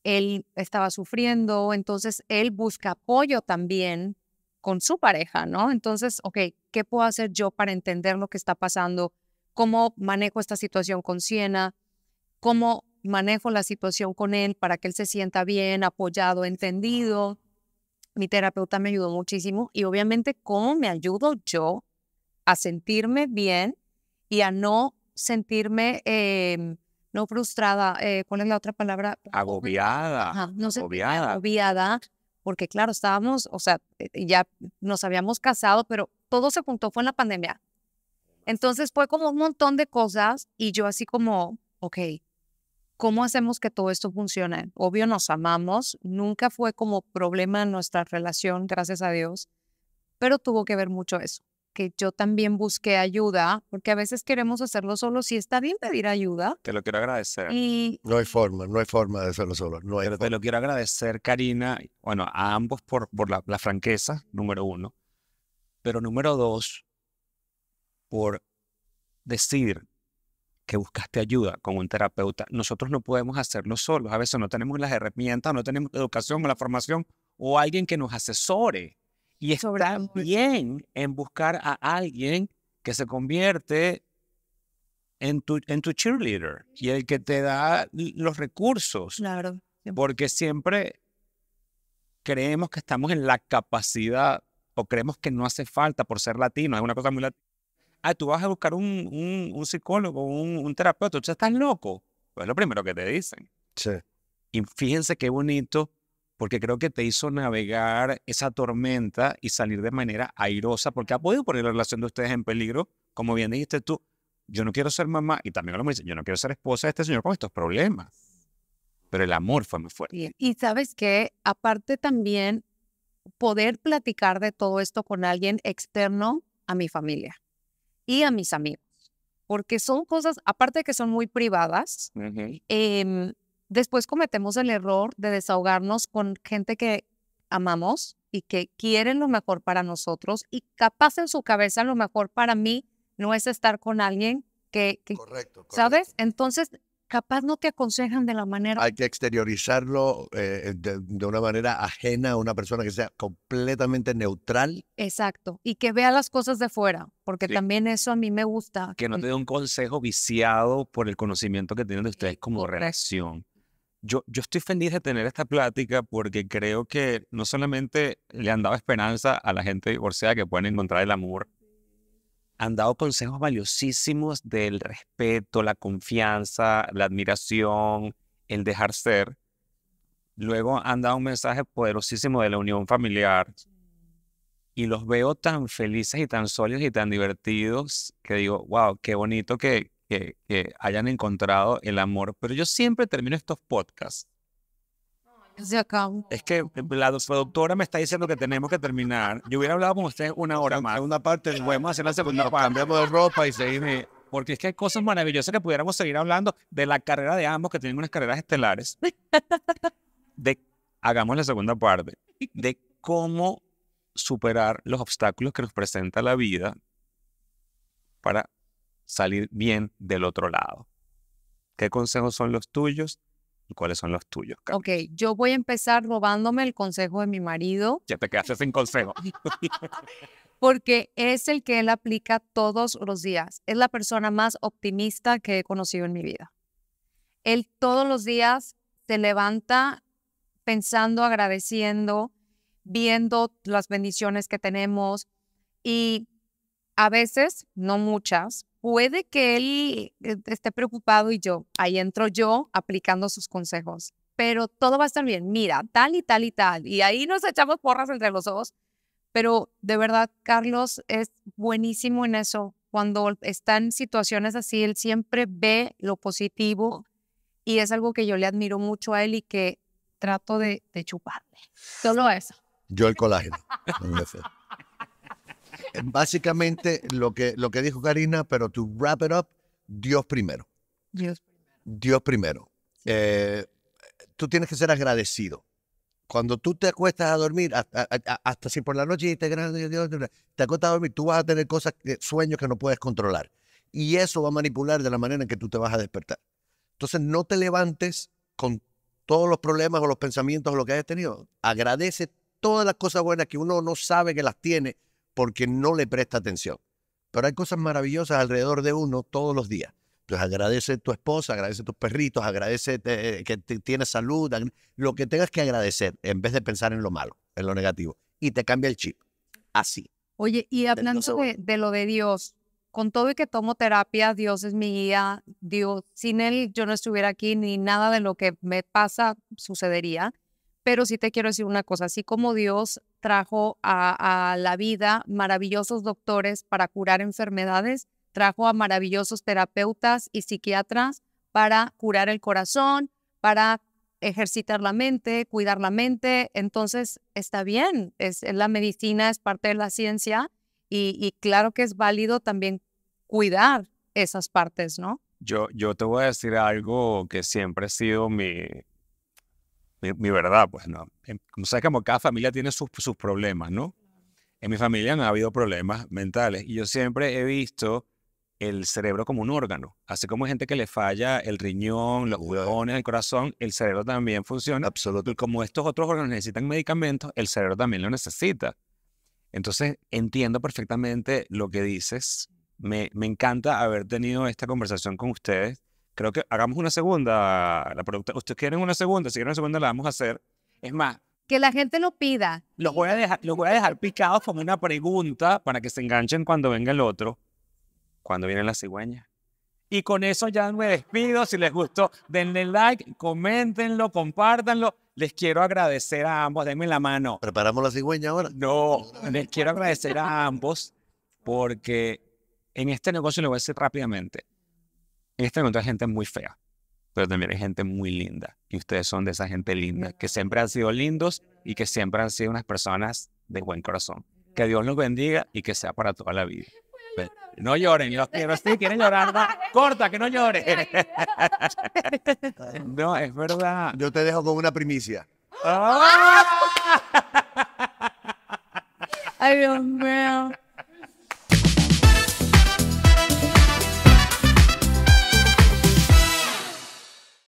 él estaba sufriendo, entonces él busca apoyo también con su pareja, ¿no? Entonces, ok, ¿qué puedo hacer yo para entender lo que está pasando? ¿Cómo manejo esta situación con Siena? ¿Cómo manejo la situación con él para que él se sienta bien, apoyado, entendido? mi terapeuta me ayudó muchísimo y obviamente cómo me ayudo yo a sentirme bien y a no sentirme em, no frustrada, eh, ¿cuál es la otra palabra? Agobiada. agobiada. agobiada, porque claro, estábamos, o sea, eh, ya nos habíamos casado, pero todo se juntó, fue en la pandemia. Entonces fue como un montón de cosas y yo así como, ok, ¿Cómo hacemos que todo esto funcione? Obvio, nos amamos, nunca fue como problema en nuestra relación, gracias a Dios, pero tuvo que ver mucho eso, que yo también busqué ayuda, porque a veces queremos hacerlo solo. Si está bien pedir ayuda. Te lo quiero agradecer. No hay forma, no hay forma de hacerlo solo. te lo quiero agradecer, Karina, bueno, a ambos por, por la, la franqueza, número uno, pero número dos, por decir que buscaste ayuda con un terapeuta. Nosotros no podemos hacerlo solos. A veces no tenemos las herramientas, no tenemos educación o la formación o alguien que nos asesore. Y es bien en buscar a alguien que se convierte en tu, en tu cheerleader y el que te da los recursos. Claro. Porque siempre creemos que estamos en la capacidad o creemos que no hace falta por ser latino. Es una cosa muy latina ah, tú vas a buscar un, un, psicólogo, un, un terapeuta, tú estás loco. Pues es lo primero que te dicen. Sí. Y fíjense qué bonito, porque creo que te hizo navegar esa tormenta y salir de manera airosa, porque ha podido poner la relación de ustedes en peligro, como bien dijiste tú, yo no quiero ser mamá, y también lo me dice, yo no quiero ser esposa de este señor con estos problemas. Pero el amor fue muy fuerte. Y, y sabes qué? aparte también, poder platicar de todo esto con alguien externo a mi familia y a mis amigos, porque son cosas, aparte de que son muy privadas, em, después cometemos el error de desahogarnos con gente que amamos y que quieren lo mejor para nosotros y capaz en su cabeza lo mejor para mí no es estar con alguien que, que correcto, correcto. ¿sabes? Entonces capaz no te aconsejan de la manera. Hay que exteriorizarlo eh, de, una manera ajena a una persona que sea completamente neutral. Exacto, y que vea las cosas de fuera, porque también eso a mí me gusta. Que no mm te dé un consejo viciado por el conocimiento que tienen de ustedes como relación. Yo, yo estoy feliz de tener esta plática porque creo que no solamente le han dado esperanza a la gente divorciada que pueden encontrar el amor, han dado consejos valiosísimos del respeto, la confianza, la admiración, el dejar ser. Luego han dado un mensaje poderosísimo de la unión familiar. Y los veo tan felices y tan sólidos y tan divertidos que digo, wow, qué bonito que, que hayan encontrado el amor. Pero yo siempre termino estos podcasts es que eh, la doctora me está diciendo que tenemos que terminar. Yo hubiera hablado con usted una hora más. Una parte, hacer la segunda parte. Cambiamos de ropa y Porque es que hay cosas maravillosas que pudiéramos seguir hablando de la carrera de ambos, que tienen unas carreras estelares. De, hagamos la segunda parte. De cómo superar los obstáculos que nos presenta la vida para salir bien del otro lado. ¿Qué consejos son los tuyos? y cuáles son los tuyos. Ok, yo voy a empezar robándome el consejo de mi marido. Ya te quedaste sin consejo. Porque es el que él aplica todos los días. Es la persona más optimista que he conocido en mi vida. Él todos los días se levanta pensando, agradeciendo, viendo las bendiciones que tenemos y a veces, no muchas, puede que él e-, esté preocupado y yo, ahí entro yo aplicando sus consejos, pero todo va a estar bien, mira, tal y tal y tal, y ahí nos echamos porras entre los ojos, pero de verdad, Carlos es buenísimo en eso, cuando está en situaciones así, él siempre ve lo positivo y es algo que yo le admiro mucho a él y que trato de, de chuparle. Solo eso. Yo el colágeno. Básicamente lo que, lo que dijo Karina, pero to wrap it up, Dios primero. Dios primero. Eh, tú tienes que ser agradecido. Cuando tú te acuestas a dormir, hasta, hasta si por la noche te, te acuestas a dormir, tú vas a tener cosas, sueños que no puedes controlar. Y eso va a manipular de la manera en que tú te vas a despertar. Entonces, no te levantes con todos los problemas o los pensamientos o lo que hayas tenido. Agradece todas las cosas buenas que uno no sabe que las tiene porque no le presta atención. Pero hay cosas maravillosas alrededor de uno todos los días. Pues agradece a tu esposa, agradece a tus perritos, agradece que tienes salud, lo que tengas que agradecer en vez de pensar en lo malo, en lo negativo. Y te cambia el chip. Así. Oye, y hablando de, lo de Dios, con todo y que tomo terapia, Dios es mi guía, Dios, sin Él yo no estuviera aquí ni nada de lo que me pasa sucedería. Pero sí te quiero decir una cosa, así como Dios trajo a, la vida maravillosos doctores para curar enfermedades, trajo a maravillosos terapeutas y psiquiatras para curar el corazón, para ejercitar la mente, cuidar la mente. Entonces, está bien, es, la medicina, es parte de la ciencia y, claro que es válido también cuidar esas partes, ¿no? Yo, yo, te voy a decir algo que siempre ha sido mi, mi, verdad, pues no. Em, como sabes, como cada familia tiene sus, problemas, ¿no? En mi familia no ha habido problemas mentales y yo siempre he visto el cerebro como un órgano. Así como hay gente que le falla el riñón, los huevones, el corazón, el cerebro también funciona. absolutamente Y como estos otros órganos necesitan medicamentos, el cerebro también lo necesita. Entonces, entiendo perfectamente lo que dices. Me, me encanta haber tenido esta conversación con ustedes creo que hagamos una segunda, la productora, ustedes quieren una segunda, si quieren una segunda la vamos a hacer. Es más, que la gente lo pida. Los voy a dejar, los voy a dejar picados como una pregunta para que se enganchen cuando venga el otro, cuando viene la cigüeña. Y con eso ya me despido. Si les gustó, denle like, coméntenlo, compártanlo. Les quiero agradecer a ambos. Denme la mano. ¿Preparamos la cigüeña ahora? No, les quiero agradecer a ambos porque en este negocio lo voy a decir rápidamente. En este momento hay gente muy fea, pero también hay gente muy linda. Y ustedes son de esa gente linda, que siempre han sido lindos y que siempre han sido unas personas de buen corazón. Que Dios los bendiga y que sea para toda la vida. No lloren, los quiero. Si quieren llorar, corta, que no lloren. No, es verdad. Yo te dejo con una primicia. ¡Ah! Ay, Dios mío.